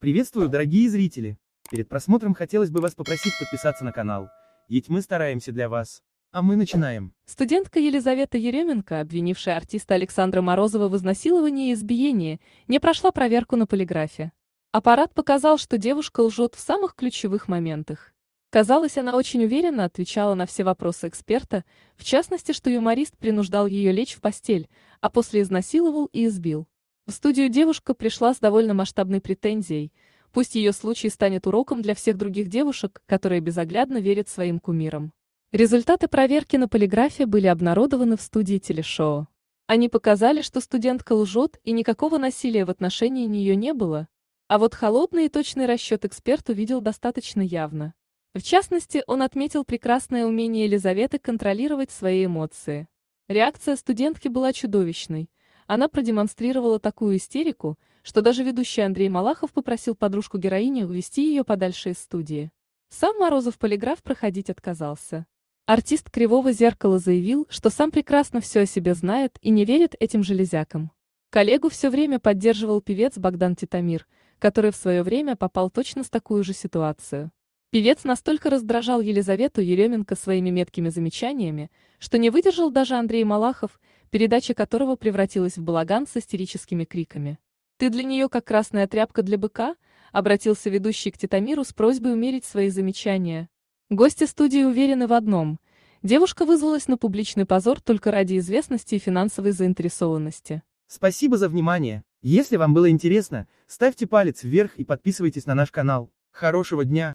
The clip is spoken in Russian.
Приветствую, дорогие зрители! Перед просмотром хотелось бы вас попросить подписаться на канал, ведь мы стараемся для вас. А мы начинаем. Студентка Елизавета Еременко, обвинившая артиста Александра Морозова в изнасиловании и избиении, не прошла проверку на полиграфе. Аппарат показал, что девушка лжет в самых ключевых моментах. Казалось, она очень уверенно отвечала на все вопросы эксперта, в частности, что юморист принуждал ее лечь в постель, а после изнасиловал и избил. В студию девушка пришла с довольно масштабной претензией. Пусть ее случай станет уроком для всех других девушек, которые безоглядно верят своим кумирам. Результаты проверки на полиграфе были обнародованы в студии телешоу. Они показали, что студентка лжет и никакого насилия в отношении нее не было. А вот холодный и точный расчет эксперт увидел достаточно явно. В частности, он отметил прекрасное умение Елизаветы контролировать свои эмоции. Реакция студентки была чудовищной – она продемонстрировала такую истерику, что даже ведущий Андрей Малахов попросил подружку-героини увести ее подальше из студии. Сам Морозов полиграф проходить отказался. Артист «Кривого зеркала» заявил, что сам прекрасно все о себе знает и не верит этим железякам. Коллегу все время поддерживал певец Богдан Титамир, который в свое время попал точно в такую же ситуацию. Певец настолько раздражал Елизавету Еременко своими меткими замечаниями, что не выдержал даже Андрей Малахов, передача которого превратилась в балаган с истерическими криками. «Ты для нее как красная тряпка для быка?» — обратился ведущий к Титамиру с просьбой умерить свои замечания. Гости студии уверены в одном — девушка вызвалась на публичный позор только ради известности и финансовой заинтересованности. Спасибо за внимание. Если вам было интересно, ставьте палец вверх и подписывайтесь на наш канал. Хорошего дня!